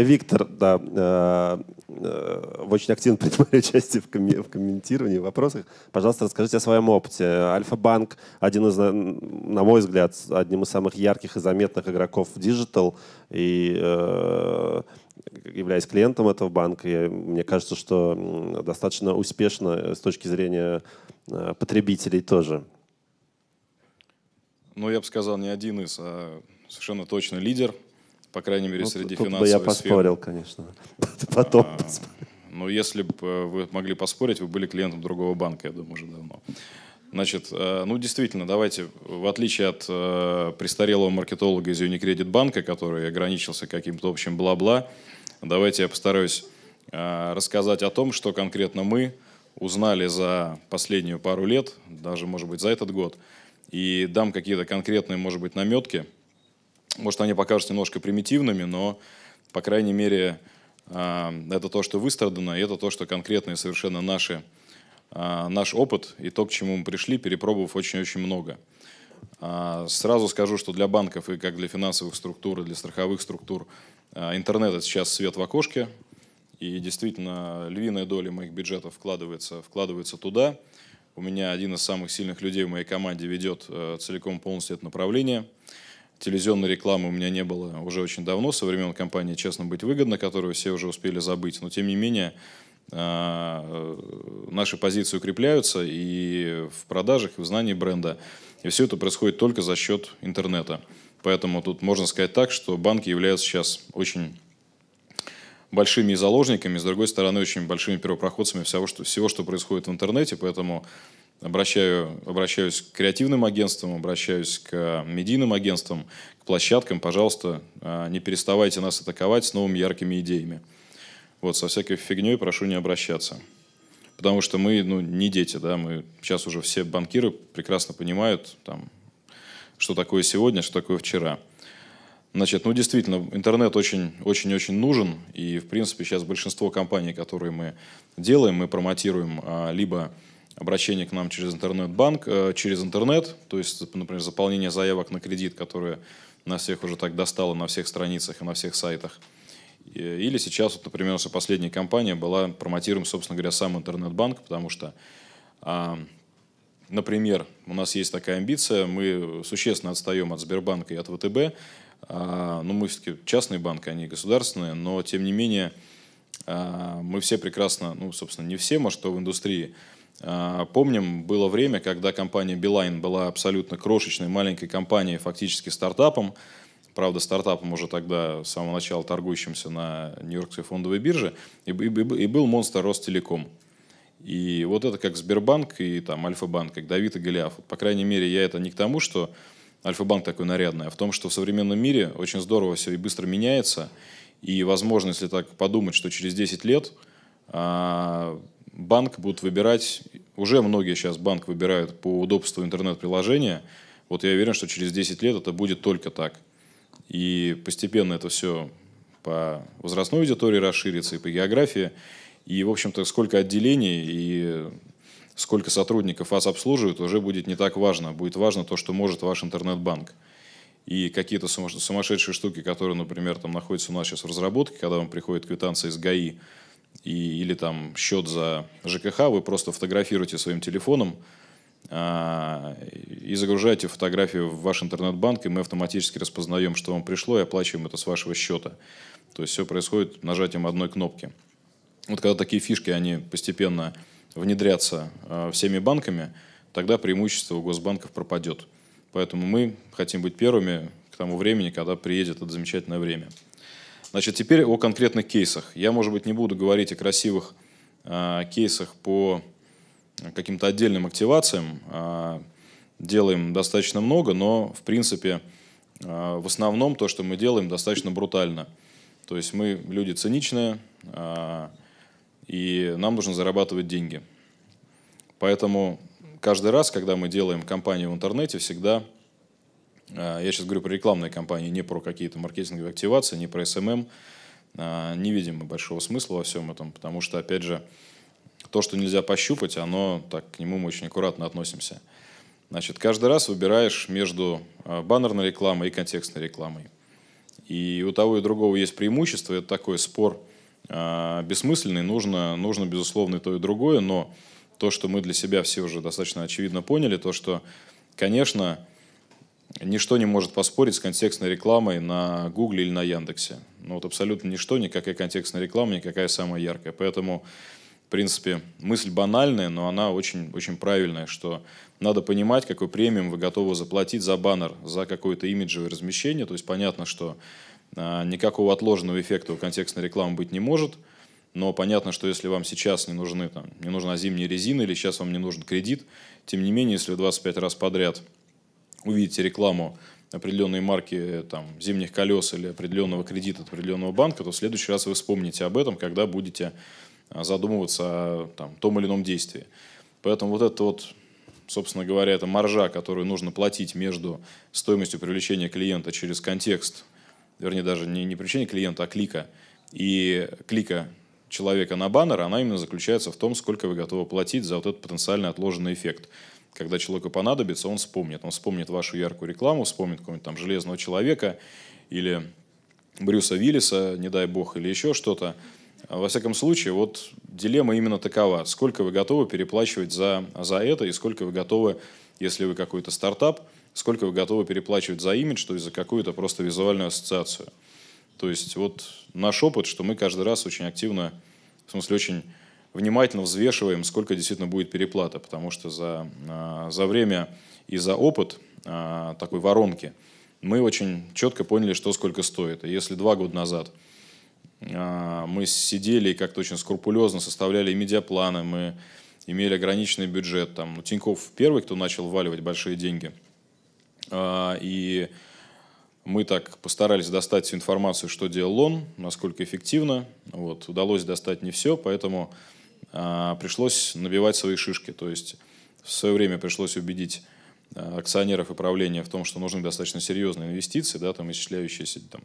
Э, Виктор, да, э, э, вы очень активно принимает участие в, ком- в комментировании, в вопросах. Пожалуйста, расскажите о своем опыте. Альфа-банк один из, на мой взгляд, одним из самых ярких и заметных игроков в диджитал. И э, являясь клиентом этого банка, я, мне кажется, что достаточно успешно с точки зрения э, потребителей тоже. Ну, я бы сказал, не один из, а совершенно точно лидер по крайней мере, ну, среди финансовых сфер. я поспорил, конечно. Потом а, поспорил. Но ну, если бы э, вы могли поспорить, вы были клиентом другого банка, я думаю, уже давно. Значит, э, ну действительно, давайте, в отличие от э, престарелого маркетолога из Unicredit банка, который ограничился каким-то общим бла-бла, давайте я постараюсь э, рассказать о том, что конкретно мы узнали за последнюю пару лет, даже, может быть, за этот год, и дам какие-то конкретные, может быть, наметки – может, они покажутся немножко примитивными, но, по крайней мере, а, это то, что выстрадано, и это то, что конкретно и совершенно наши, а, наш опыт и то, к чему мы пришли, перепробовав очень-очень много. А, сразу скажу, что для банков и как для финансовых структур, и для страховых структур интернет – это сейчас свет в окошке, и действительно львиная доля моих бюджетов вкладывается, вкладывается туда. У меня один из самых сильных людей в моей команде ведет э, целиком полностью это направление – телевизионной рекламы у меня не было уже очень давно, со времен компании «Честно быть выгодно», которую все уже успели забыть. Но, тем не менее, а, э, наши позиции укрепляются и в продажах, и в знании бренда. И все это происходит только за счет интернета. Поэтому тут можно сказать так, что банки являются сейчас очень большими заложниками, с другой стороны, очень большими первопроходцами всего, что, всего, что происходит в интернете, поэтому обращаю, обращаюсь к креативным агентствам, обращаюсь к медийным агентствам, к площадкам. Пожалуйста, а, не переставайте нас атаковать с новыми яркими идеями. Вот, со всякой фигней прошу не обращаться. Потому что мы ну, не дети, да, мы сейчас уже все банкиры прекрасно понимают, там, что такое сегодня, что такое вчера. Значит, ну действительно, интернет очень-очень-очень нужен, и в принципе сейчас большинство компаний, которые мы делаем, мы промотируем а, либо обращение к нам через интернет-банк, э, через интернет, то есть, например, заполнение заявок на кредит, которые на всех уже так достало, на всех страницах и на всех сайтах. Или сейчас, вот, например, наша последняя компания была промотируем, собственно говоря, сам интернет-банк, потому что, а, например, у нас есть такая амбиция, мы существенно отстаем от Сбербанка и от ВТБ, а, но ну, мы все-таки частные банки, они а государственные, но тем не менее мы все прекрасно, ну, собственно, не все, может, что в индустрии, а, помним, было время, когда компания Beeline была абсолютно крошечной, маленькой компанией, фактически стартапом. Правда, стартапом уже тогда, с самого начала торгующимся на Нью-Йоркской фондовой бирже. И, и, и был монстр Ростелеком. И вот это как Сбербанк и там Альфа-банк, как Давид и Голиаф. По крайней мере, я это не к тому, что Альфа-банк такой нарядный, а в том, что в современном мире очень здорово все и быстро меняется. И, возможно, если так подумать, что через 10 лет а, банк будут выбирать, уже многие сейчас банк выбирают по удобству интернет-приложения. Вот я уверен, что через 10 лет это будет только так. И постепенно это все по возрастной аудитории расширится и по географии. И, в общем-то, сколько отделений и сколько сотрудников вас обслуживают, уже будет не так важно. Будет важно то, что может ваш интернет-банк. И какие-то сумасшедшие штуки, которые, например, там находятся у нас сейчас в разработке, когда вам приходит квитанция из ГАИ, и, или там счет за ЖКХ, вы просто фотографируете своим телефоном а, и загружаете фотографию в ваш интернет-банк, и мы автоматически распознаем, что вам пришло, и оплачиваем это с вашего счета. То есть все происходит нажатием одной кнопки. Вот когда такие фишки, они постепенно внедрятся а, всеми банками, тогда преимущество у госбанков пропадет. Поэтому мы хотим быть первыми к тому времени, когда приедет это замечательное время. Значит, теперь о конкретных кейсах. Я, может быть, не буду говорить о красивых э, кейсах по каким-то отдельным активациям. Э, делаем достаточно много, но, в принципе, э, в основном то, что мы делаем, достаточно брутально. То есть мы люди циничные, э, и нам нужно зарабатывать деньги. Поэтому каждый раз, когда мы делаем кампанию в интернете, всегда а, я сейчас говорю про рекламные кампании, не про какие-то маркетинговые активации, не про SMM. А, не видим мы большого смысла во всем этом, потому что, опять же, то, что нельзя пощупать, оно так к нему мы очень аккуратно относимся. Значит, каждый раз выбираешь между а, баннерной рекламой и контекстной рекламой. И у того и другого есть преимущество. Это такой спор э, бессмысленный. Нужно, нужно, безусловно, и то, и другое. Но то, что мы для себя все уже достаточно очевидно поняли, то, что, конечно, ничто не может поспорить с контекстной рекламой на Гугле или на Яндексе. Ну вот абсолютно ничто, никакая контекстная реклама, никакая самая яркая. Поэтому, в принципе, мысль банальная, но она очень, очень правильная, что надо понимать, какой премиум вы готовы заплатить за баннер, за какое-то имиджевое размещение. То есть понятно, что а, никакого отложенного эффекта у контекстной рекламы быть не может. Но понятно, что если вам сейчас не нужны, там, не нужна зимняя резина или сейчас вам не нужен кредит, тем не менее, если вы 25 раз подряд – увидите рекламу определенной марки э, там, зимних колес или определенного кредита от определенного банка, то в следующий раз вы вспомните об этом, когда будете а, задумываться о там, том или ином действии. Поэтому вот это вот, собственно говоря, это маржа, которую нужно платить между стоимостью привлечения клиента через контекст, вернее даже не, не привлечения клиента, а клика, и клика человека на баннер, она именно заключается в том, сколько вы готовы платить за вот этот потенциально отложенный эффект когда человеку понадобится, он вспомнит. Он вспомнит вашу яркую рекламу, вспомнит какого-нибудь там «Железного человека» или Брюса Виллиса, не дай бог, или еще что-то. Во всяком случае, вот дилемма именно такова. Сколько вы готовы переплачивать за, за это и сколько вы готовы, если вы какой-то стартап, сколько вы готовы переплачивать за имидж, то есть за какую-то просто визуальную ассоциацию. То есть вот наш опыт, что мы каждый раз очень активно, в смысле очень внимательно взвешиваем, сколько действительно будет переплата, потому что за, а, за время и за опыт а, такой воронки мы очень четко поняли, что сколько стоит. если два года назад а, мы сидели и как-то очень скрупулезно составляли медиапланы, мы имели ограниченный бюджет. Там, ну, Тиньков первый, кто начал вваливать большие деньги. И мы так постарались достать всю информацию, что делал он, насколько эффективно. Вот, удалось достать не все, поэтому а, пришлось набивать свои шишки. То есть в свое время пришлось убедить а, акционеров и правления в том, что нужны достаточно серьезные инвестиции, да, там, исчисляющиеся там,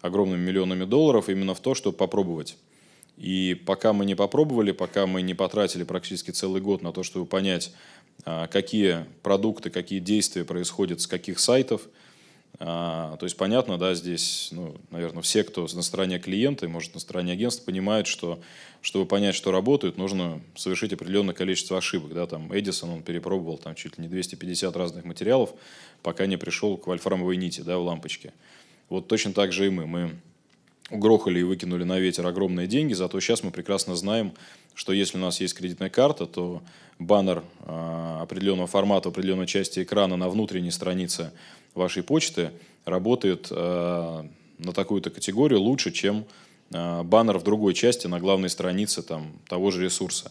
огромными миллионами долларов, именно в то, чтобы попробовать. И пока мы не попробовали, пока мы не потратили практически целый год на то, чтобы понять, а, какие продукты, какие действия происходят с каких сайтов – а, то есть понятно, да, здесь, ну, наверное, все, кто на стороне клиента и, может, на стороне агентства, понимают, что, чтобы понять, что работает, нужно совершить определенное количество ошибок, да, там Эдисон, он перепробовал там чуть ли не 250 разных материалов, пока не пришел к вольфрамовой нити, да, в лампочке. Вот точно так же и мы. Мы угрохали и выкинули на ветер огромные деньги, зато сейчас мы прекрасно знаем, что если у нас есть кредитная карта, то баннер а, определенного формата, определенной части экрана на внутренней странице вашей почты работает а, на такую-то категорию лучше, чем а, баннер в другой части на главной странице там, того же ресурса.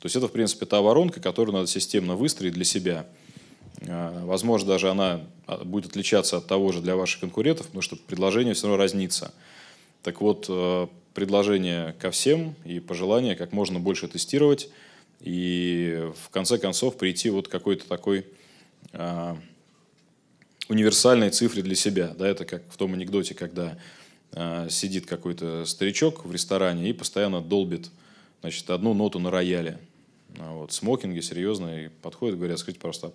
То есть это, в принципе, та воронка, которую надо системно выстроить для себя. Возможно, даже она будет отличаться от того же для ваших конкурентов, потому что предложение все равно разнится – так вот, э, предложение ко всем и пожелание как можно больше тестировать и в конце концов прийти вот к какой-то такой а, универсальной цифре для себя. Да, это как в том анекдоте, когда а, сидит какой-то старичок в ресторане и постоянно долбит значит, одну ноту на рояле. А вот, смокинги серьезно и подходят, говорят, «А скажите, просто, а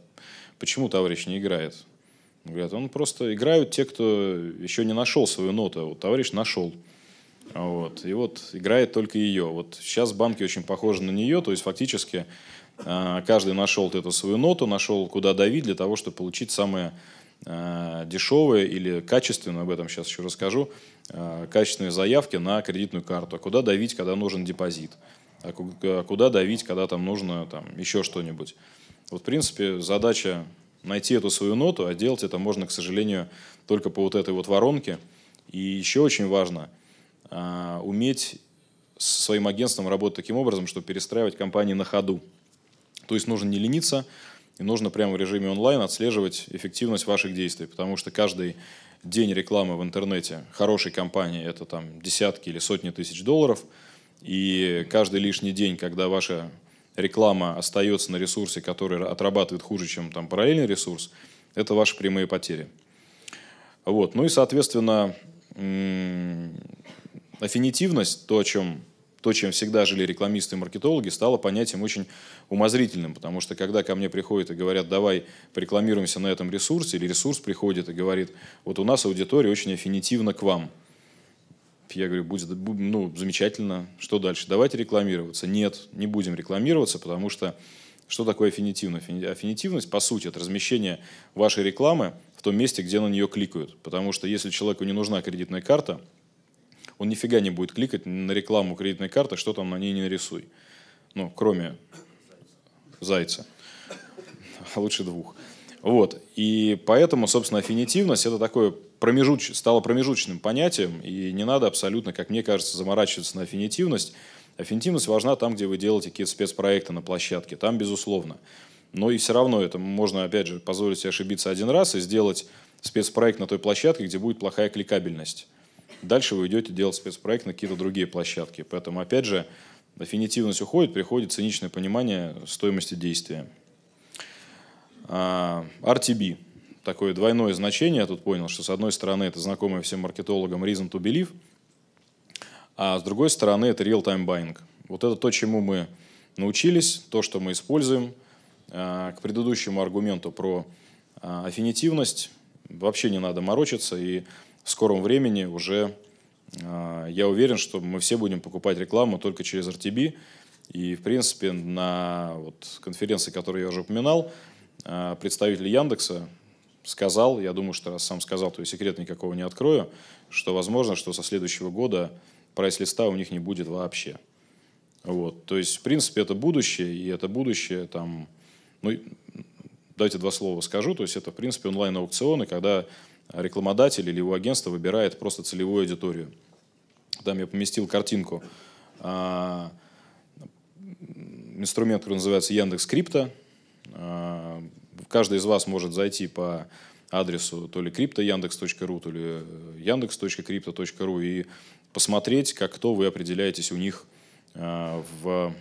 почему товарищ не играет? Говорят, он просто играют те, кто еще не нашел свою ноту, а вот товарищ нашел. Вот. И вот играет только ее. Вот сейчас банки очень похожи на нее, то есть фактически а, каждый нашел эту свою ноту, нашел куда давить для того, чтобы получить самое а, дешевые или качественные, об этом сейчас еще расскажу, а, качественные заявки на кредитную карту. куда давить, когда нужен депозит? куда давить, когда там нужно там, еще что-нибудь? Вот, в принципе, задача найти эту свою ноту, а делать это можно, к сожалению, только по вот этой вот воронке. И еще очень важно э, уметь со своим агентством работать таким образом, чтобы перестраивать компании на ходу. То есть нужно не лениться, и нужно прямо в режиме онлайн отслеживать эффективность ваших действий, потому что каждый день рекламы в интернете хорошей компании – это там десятки или сотни тысяч долларов, и каждый лишний день, когда ваша реклама остается на ресурсе, который отрабатывает хуже, чем там параллельный ресурс, это ваши прямые потери. Вот. Ну и, соответственно, аффинитивность, то, о чем то, чем всегда жили рекламисты и маркетологи, стало понятием очень умозрительным, потому что когда ко мне приходят и говорят, давай порекламируемся на этом ресурсе, или ресурс приходит и говорит, вот у нас аудитория очень аффинитивна к вам – я говорю, будет, ну, замечательно, что дальше? Давайте рекламироваться. Нет, не будем рекламироваться, потому что что такое аффинитивность? Аффинитивность, по сути, это размещение вашей рекламы в том месте, где на нее кликают. Потому что если человеку не нужна кредитная карта, он нифига не будет кликать на рекламу кредитной карты, что там на ней не нарисуй. Ну, кроме зайца. лучше двух. Вот. И поэтому, собственно, аффинитивность – это такое промежуч... стало промежуточным понятием, и не надо абсолютно, как мне кажется, заморачиваться на аффинитивность. Аффинитивность важна там, где вы делаете какие-то спецпроекты на площадке, там безусловно. Но и все равно это можно, опять же, позволить себе ошибиться один раз и сделать спецпроект на той площадке, где будет плохая кликабельность. Дальше вы идете делать спецпроект на какие-то другие площадки. Поэтому, опять же, аффинитивность уходит, приходит циничное понимание стоимости действия. А, RTB такое двойное значение я тут понял, что с одной стороны это знакомое всем маркетологам reason to believe, а с другой стороны это real-time buying. Вот это то, чему мы научились, то, что мы используем. А, к предыдущему аргументу про а, аффинитивность вообще не надо морочиться, и в скором времени уже а, я уверен, что мы все будем покупать рекламу только через RTB. И, в принципе, на вот конференции, которую я уже упоминал, представители Яндекса сказал, я думаю, что раз сам сказал, то и секрет никакого не открою, что возможно, что со следующего года прайс-листа у них не будет вообще. Вот. То есть, в принципе, это будущее, и это будущее там... Ну, давайте два слова скажу. То есть, это, в принципе, онлайн-аукционы, когда рекламодатель или его агентство выбирает просто целевую аудиторию. Там я поместил картинку. А, инструмент, который называется Яндекс Крипто. А, Каждый из вас может зайти по адресу то ли крипто.яндекс.ру, то ли э, яндекс.крипто.ру и посмотреть, как кто вы определяетесь у них э, в,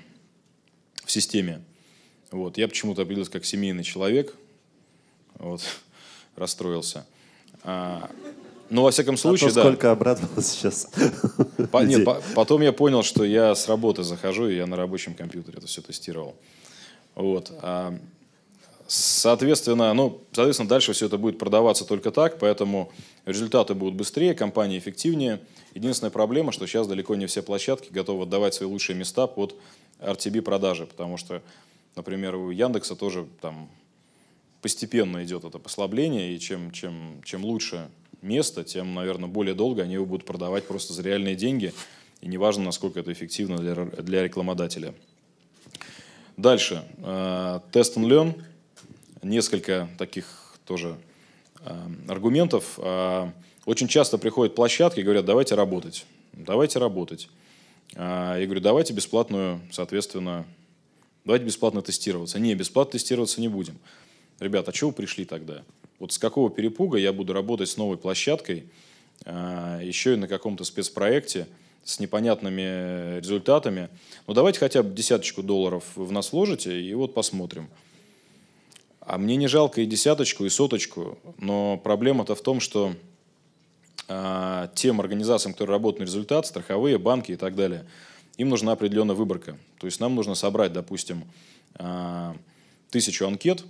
в системе. Вот. Я почему-то определился как семейный человек. Вот. Расстроился. А, ну, во всяком а случае, а да. сколько обрадовался сейчас. По, нет, по, потом я понял, что я с работы захожу, и я на рабочем компьютере это все тестировал. Вот. А, Соответственно, ну, соответственно, дальше все это будет продаваться только так, поэтому результаты будут быстрее, компании эффективнее. Единственная проблема, что сейчас далеко не все площадки готовы отдавать свои лучшие места под RTB продажи, потому что, например, у Яндекса тоже там постепенно идет это послабление, и чем, чем, чем лучше место, тем, наверное, более долго они его будут продавать просто за реальные деньги, и неважно, насколько это эффективно для, для рекламодателя. Дальше. Тест э, and Learn несколько таких тоже эм, аргументов. А, очень часто приходят площадки и говорят, давайте работать, давайте работать. А, я говорю, давайте бесплатную, соответственно, давайте бесплатно тестироваться. Не, бесплатно тестироваться не будем. Ребят, а чего вы пришли тогда? Вот с какого перепуга я буду работать с новой площадкой, а, еще и на каком-то спецпроекте с непонятными результатами? но ну, давайте хотя бы десяточку долларов в нас вложите, и вот посмотрим – а мне не жалко и десяточку, и соточку, но проблема-то в том, что э, тем организациям, которые работают на результат, страховые, банки и так далее, им нужна определенная выборка. То есть нам нужно собрать, допустим, э, тысячу анкет,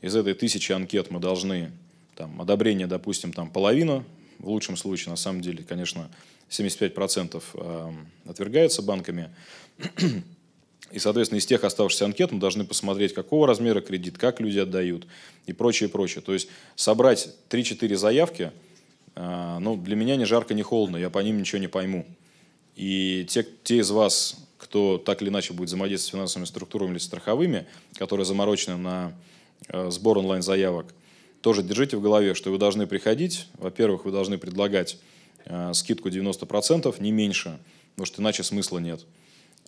из этой тысячи анкет мы должны там, одобрение, допустим, там половину. в лучшем случае, на самом деле, конечно, 75% а, отвергается банками. И, соответственно, из тех оставшихся анкет мы должны посмотреть, какого размера кредит, как люди отдают и прочее, прочее. То есть собрать 3-4 заявки, а, ну, для меня не жарко, не холодно, я по ним ничего не пойму. И те, те из вас, кто так или иначе будет взаимодействовать с финансовыми структурами или страховыми, которые заморочены на а, сбор онлайн-заявок, тоже держите в голове, что вы должны приходить. Во-первых, вы должны предлагать а, скидку 90%, не меньше, потому что иначе смысла нет.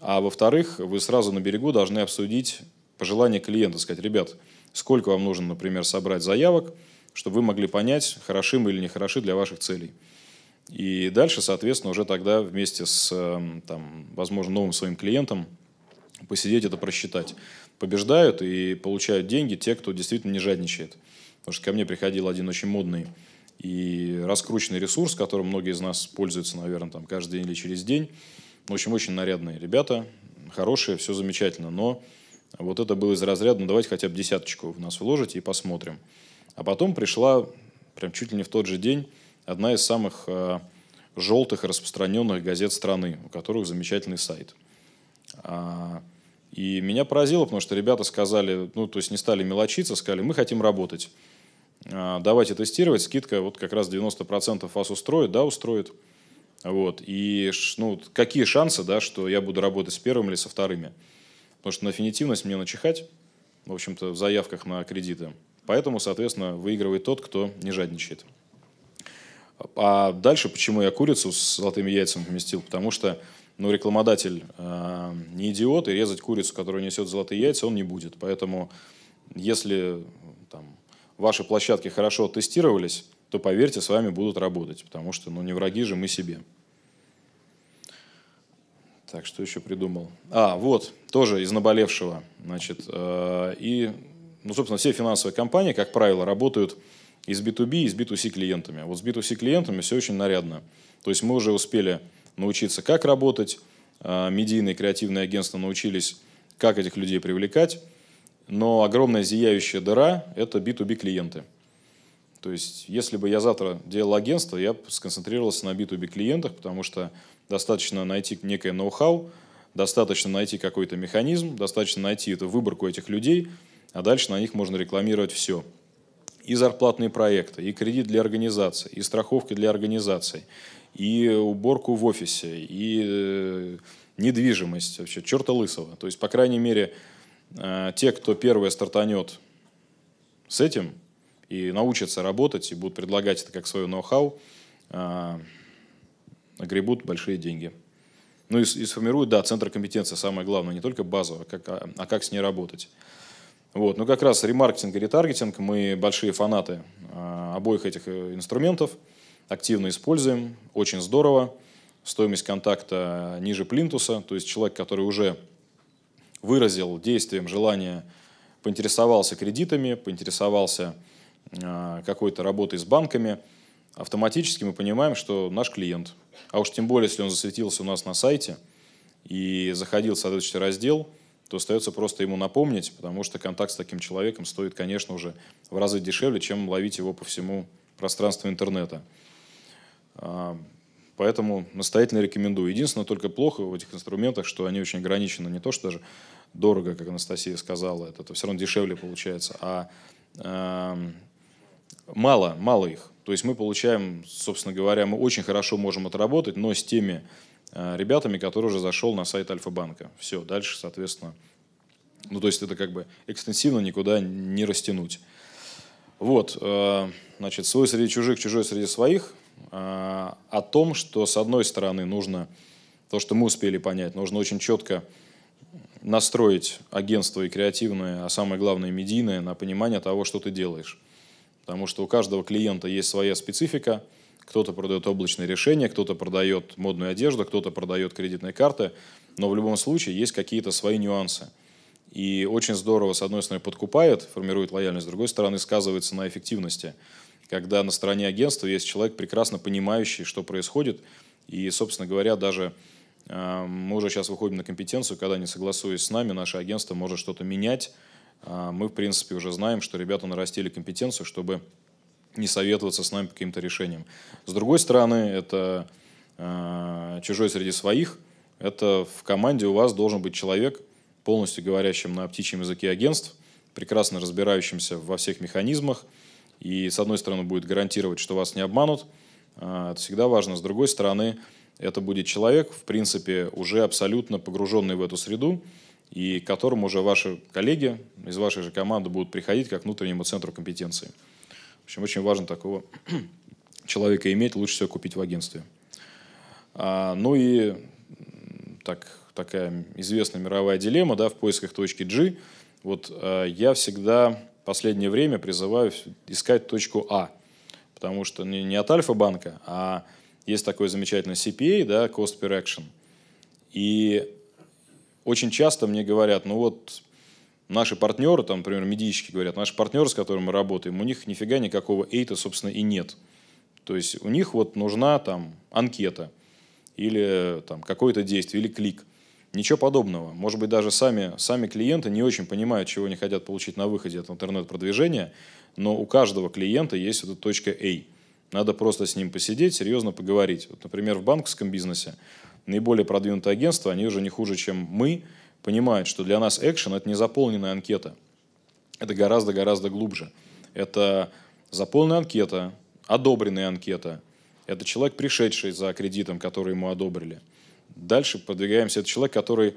А во-вторых, вы сразу на берегу должны обсудить пожелание клиента, сказать, ребят, сколько вам нужно, например, собрать заявок, чтобы вы могли понять, хороши мы или не хороши для ваших целей. И дальше, соответственно, уже тогда вместе с, эм, там, возможно, новым своим клиентом посидеть это просчитать. Побеждают и получают деньги те, кто действительно не жадничает. Потому что ко мне приходил один очень модный и раскрученный ресурс, которым многие из нас пользуются, наверное, там, каждый день или через день. В общем, очень нарядные ребята, хорошие, все замечательно, но вот это было из разряда, ну давайте хотя бы десяточку в нас вложите и посмотрим. А потом пришла, прям чуть ли не в тот же день, одна из самых э, желтых распространенных газет страны, у которых замечательный сайт. А, и меня поразило, потому что ребята сказали, ну то есть не стали мелочиться, сказали, мы хотим работать. А, давайте тестировать, скидка вот как раз 90% вас устроит, да, устроит. Вот. И ну, какие шансы, да, что я буду работать с первым или со вторыми? Потому что на финитивность мне начихать, в общем-то, в заявках на кредиты. Поэтому, соответственно, выигрывает тот, кто не жадничает. А дальше, почему я курицу с золотыми яйцами поместил? Потому что ну, рекламодатель э, не идиот, и резать курицу, которая несет золотые яйца, он не будет. Поэтому, если там, ваши площадки хорошо тестировались, то, поверьте, с вами будут работать, потому что ну, не враги же мы себе. Так, что еще придумал? А, вот, тоже из наболевшего. Значит, э, и, ну, собственно, все финансовые компании, как правило, работают и с B2B, и с B2C клиентами. Вот с B2C клиентами все очень нарядно. То есть мы уже успели научиться, как работать, э, медийные креативные агентства научились, как этих людей привлекать, но огромная зияющая дыра – это B2B клиенты – то есть, если бы я завтра делал агентство, я бы сконцентрировался на B2B клиентах, потому что достаточно найти некое ноу-хау, достаточно найти какой-то механизм, достаточно найти эту выборку этих людей, а дальше на них можно рекламировать все. И зарплатные проекты, и кредит для организации, и страховки для организации, и уборку в офисе, и э, недвижимость, вообще черта лысого. То есть, по крайней мере, э, те, кто первое стартанет с этим – и научатся работать, и будут предлагать это как свое ноу-хау, огребут а, большие деньги. Ну и, и сформируют, да, центр компетенции, самое главное, не только базово, а как, а, а как с ней работать. Вот, ну как раз ремаркетинг и ретаргетинг, мы большие фанаты а, обоих этих э, инструментов, активно используем, очень здорово. Стоимость контакта ниже плинтуса, то есть человек, который уже выразил действием желание, поинтересовался кредитами, поинтересовался а, какой-то работой с банками, автоматически мы понимаем, что наш клиент, а уж тем более, если он засветился у нас на сайте и заходил в соответствующий раздел, то остается просто ему напомнить, потому что контакт с таким человеком стоит, конечно, уже в разы дешевле, чем ловить его по всему пространству интернета. А, поэтому настоятельно рекомендую. Единственное, только плохо в этих инструментах, что они очень ограничены. Не то, что даже дорого, как Анастасия сказала, это, это все равно дешевле получается, а эм, мало, мало их. То есть мы получаем, собственно говоря, мы очень хорошо можем отработать, но с теми э, ребятами, которые уже зашел на сайт Альфа-банка. Все, дальше, соответственно, ну то есть это как бы экстенсивно никуда не растянуть. Вот, э, значит, свой среди чужих, чужой среди своих. Э, о том, что с одной стороны нужно, то, что мы успели понять, нужно очень четко настроить агентство и креативное, а самое главное медийное на понимание того, что ты делаешь потому что у каждого клиента есть своя специфика. Кто-то продает облачные решения, кто-то продает модную одежду, кто-то продает кредитные карты, но в любом случае есть какие-то свои нюансы. И очень здорово, с одной стороны, подкупает, формирует лояльность, с другой стороны, сказывается на эффективности. Когда на стороне агентства есть человек, прекрасно понимающий, что происходит, и, собственно говоря, даже э, мы уже сейчас выходим на компетенцию, когда, не согласуясь с нами, наше агентство может что-то менять, а, мы, в принципе, уже знаем, что ребята нарастили компетенцию, чтобы не советоваться с нами по каким-то решениям. С другой стороны, это а, чужой среди своих, это в команде у вас должен быть человек, полностью говорящим на птичьем языке агентств, прекрасно разбирающимся во всех механизмах, и, с одной стороны, будет гарантировать, что вас не обманут, а, это всегда важно. С другой стороны, это будет человек, в принципе, уже абсолютно погруженный в эту среду, и к которому уже ваши коллеги из вашей же команды будут приходить как к внутреннему центру компетенции. В общем, очень важно такого человека иметь, лучше всего купить в агентстве. А, ну и так, такая известная мировая дилемма да, в поисках точки G. Вот а, я всегда в последнее время призываю искать точку А, потому что не, не от Альфа-банка, а есть такой замечательный CPA, да, Cost Per Action. И очень часто мне говорят, ну вот наши партнеры, там, например, медийщики говорят, наши партнеры, с которыми мы работаем, у них нифига никакого эйта, собственно, и нет. То есть у них вот нужна там анкета или там какое-то действие, или клик. Ничего подобного. Может быть, даже сами, сами клиенты не очень понимают, чего они хотят получить на выходе от интернет-продвижения, но у каждого клиента есть эта точка A. Надо просто с ним посидеть, серьезно поговорить. Вот, например, в банковском бизнесе наиболее продвинутые агентства, они уже не хуже, чем мы, понимают, что для нас экшен – это не заполненная анкета. Это гораздо-гораздо глубже. Это заполненная анкета, одобренная анкета. Это человек, пришедший за кредитом, который ему одобрили. Дальше продвигаемся. Это человек, который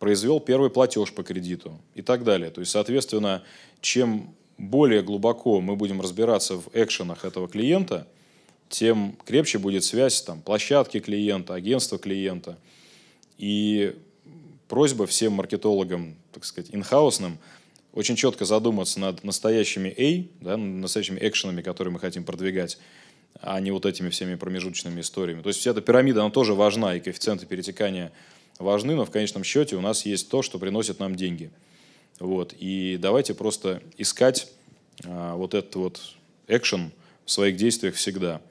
произвел первый платеж по кредиту и так далее. То есть, соответственно, чем более глубоко мы будем разбираться в экшенах этого клиента – тем крепче будет связь там, площадки клиента, агентства клиента. И просьба всем маркетологам, так сказать, инхаусным, очень четко задуматься над настоящими A, да, настоящими экшенами, которые мы хотим продвигать, а не вот этими всеми промежуточными историями. То есть вся эта пирамида, она тоже важна, и коэффициенты перетекания важны, но в конечном счете у нас есть то, что приносит нам деньги. Вот. И давайте просто искать а, вот этот вот экшен в своих действиях всегда –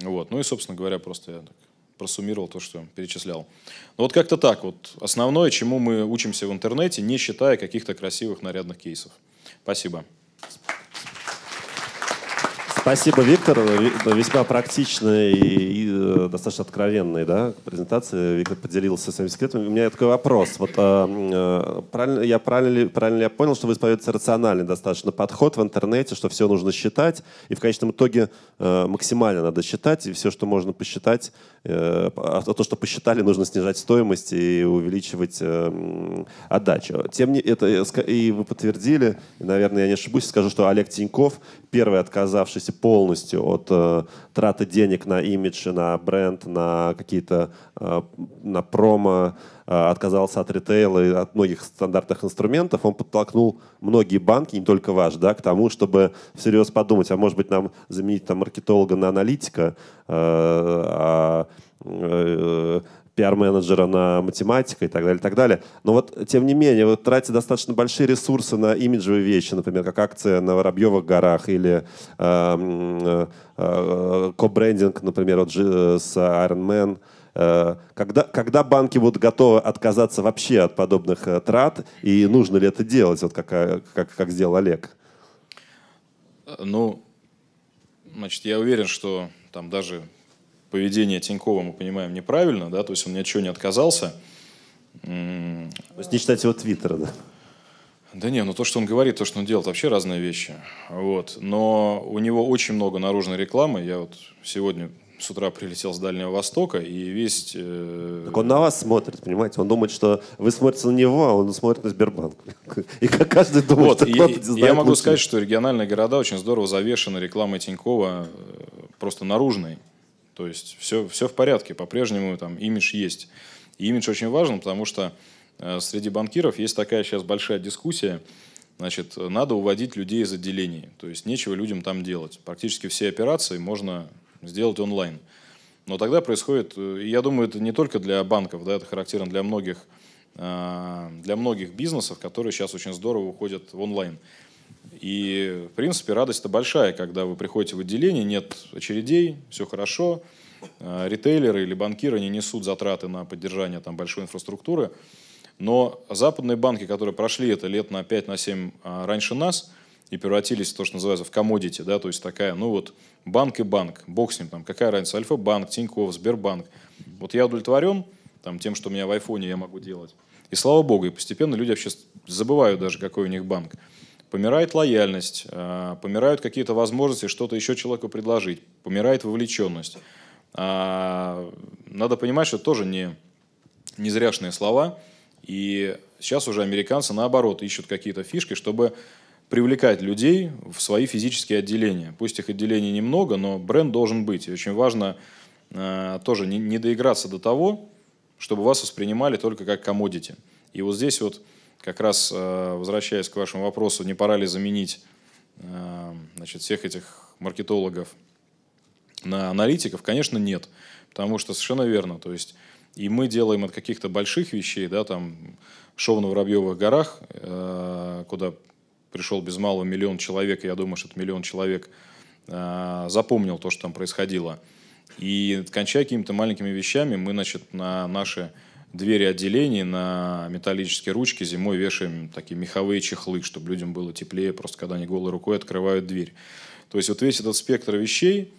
вот. Ну и, собственно говоря, просто я так просуммировал то, что перечислял. Но вот как-то так. Вот основное, чему мы учимся в интернете, не считая каких-то красивых нарядных кейсов. Спасибо. Спасибо, Виктор. Ну, весьма практичная и, э, достаточно откровенная да, презентация. Виктор поделился своими секретом. У меня такой вопрос. Вот, э, э правильно, я, правильно, ли, правильно ли я понял, что вы исповедуете рациональный достаточно подход в интернете, что все нужно считать, и в конечном итоге э, максимально надо считать, и все, что можно посчитать, а э, то, что посчитали, нужно снижать стоимость и увеличивать э, отдачу. Тем не это э, и вы подтвердили, наверное, я не ошибусь, скажу, что Олег Тиньков первый отказавшийся полностью от траты денег на имидж, на бренд, на какие-то на промо Э, отказался от ритейла и от многих стандартных инструментов, он подтолкнул многие банки, не только ваш, да, к тому, чтобы всерьез подумать, а может быть нам заменить там маркетолога на аналитика, э, а э, пиар-менеджера на математика и так далее, и так далее. Но вот, тем не менее, вы тратите достаточно большие ресурсы на имиджевые вещи, например, как акция на Воробьевых горах или эм, э, э, ко-брендинг, например, вот, с Iron Man. Э, когда, когда банки будут готовы отказаться вообще от подобных э, трат, и нужно ли это делать, вот как, э, как, как сделал Олег? Ну, значит, я уверен, что там даже поведение Тинькова мы понимаем неправильно, да, то есть он ни от чего не отказался. То есть не читать его твиттера, да? Да не, ну то, что он говорит, то, что он делает, вообще разные вещи. Вот. Но у него очень много наружной рекламы. Я вот сегодня с утра прилетел с Дальнего Востока, и весь... Э... Так он на вас смотрит, понимаете? Он думает, что вы смотрите на него, а он смотрит на Сбербанк. И как каждый думает, вот, что кто знает Я могу лучше. сказать, что региональные города очень здорово завешены рекламой Тинькова э, просто наружной. То есть все, все в порядке, по-прежнему там имидж есть. И имидж очень важен, потому что э, среди банкиров есть такая сейчас большая дискуссия, значит, надо уводить людей из отделений. То есть нечего людям там делать. Практически все операции можно сделать онлайн. Но тогда происходит, э, я думаю, это не только для банков, да, это характерно для многих, э, для многих бизнесов, которые сейчас очень здорово уходят в онлайн. И, в принципе, радость-то большая, когда вы приходите в отделение, нет очередей, все хорошо, э, ритейлеры или банкиры не несут затраты на поддержание там, большой инфраструктуры. Но западные банки, которые прошли это лет на 5-7 на а, раньше нас, и превратились в то, что называется, в комодити, да, то есть такая, ну вот, банк и банк, бог с ним, там, какая разница, Альфа-банк, Тинькофф, Сбербанк. Вот я удовлетворен там, тем, что у меня в айфоне я могу делать. И слава богу, и постепенно люди вообще забывают даже, какой у них банк. Помирает лояльность, а, помирают какие-то возможности что-то еще человеку предложить, помирает вовлеченность. А, надо понимать, что это тоже не, не зряшные слова, и сейчас уже американцы, наоборот, ищут какие-то фишки, чтобы привлекать людей в свои физические отделения. Пусть их отделений немного, но бренд должен быть. И очень важно э, тоже не, не доиграться до того, чтобы вас воспринимали только как комодити. И вот здесь вот, как раз э, возвращаясь к вашему вопросу, не пора ли заменить э, значит, всех этих маркетологов на аналитиков, конечно, нет. Потому что совершенно верно. То есть и мы делаем от каких-то больших вещей, да, там шоу на Воробьевых горах, э, куда пришел без малого миллион человек, и я думаю, что этот миллион человек э, запомнил то, что там происходило. И кончая какими-то маленькими вещами, мы, значит, на наши двери отделений, на металлические ручки зимой вешаем такие меховые чехлы, чтобы людям было теплее, просто когда они голой рукой открывают дверь. То есть вот весь этот спектр вещей,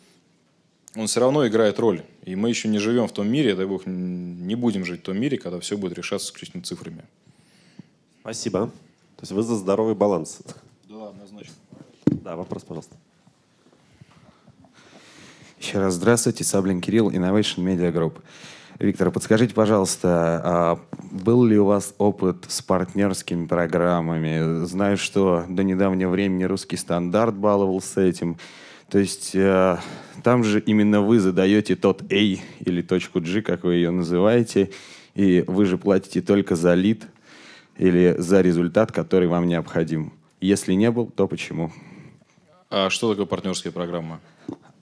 он все равно играет роль. И мы еще не живем в том мире, дай бог, не будем жить в том мире, когда все будет решаться исключительно цифрами. Спасибо. То есть вы за здоровый баланс. Да, однозначно. Да, вопрос, пожалуйста. Еще раз здравствуйте, Саблин Кирилл, Innovation Media Group. Виктор, подскажите, пожалуйста, а был ли у вас опыт с партнерскими программами? Знаю, что до недавнего времени русский стандарт баловался этим. То есть э, там же именно вы задаете тот A или точку G, как вы ее называете, и вы же платите только за лид, или за результат, который вам необходим. Если не был, то почему? А что такое партнерская программа?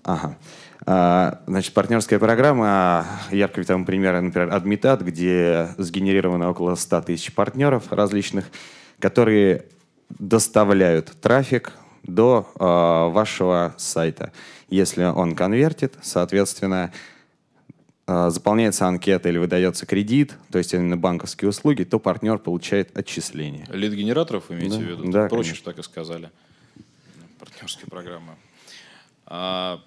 Ага. А, значит, партнерская программа, яркий там пример, например, Адмитат, где сгенерировано около 100 тысяч партнеров различных, которые доставляют трафик до э, вашего сайта. Если он конвертит, соответственно, Э, заполняется анкета или выдается кредит, то есть именно банковские услуги, то партнер получает отчисление. Лид-генераторов имеете да, в виду? Да, проще конечно. так и сказали. Партнерские программы. А,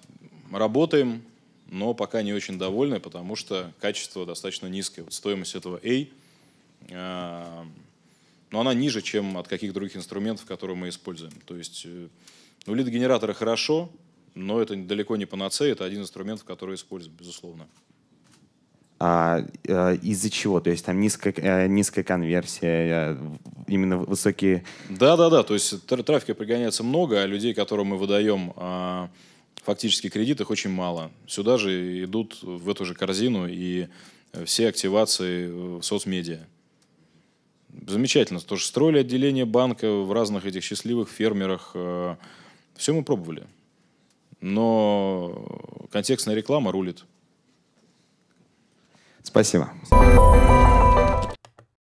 работаем, но пока не очень довольны, потому что качество достаточно низкое. Вот стоимость этого A, а, но она ниже, чем от каких других инструментов, которые мы используем. То есть, э, ну, лид-генераторы хорошо, но это далеко не панацея, это один инструмент, который используем, безусловно а э, Из-за чего? То есть там низкая, э, низкая конверсия, э, именно высокие... Да-да-да, то есть трафика пригоняется много, а людей, которым мы выдаем а, фактически кредит, их очень мало. Сюда же идут в эту же корзину и все активации в соцмедиа. Замечательно, тоже строили отделение банка в разных этих счастливых фермерах. Все мы пробовали. Но контекстная реклама рулит. Спасибо.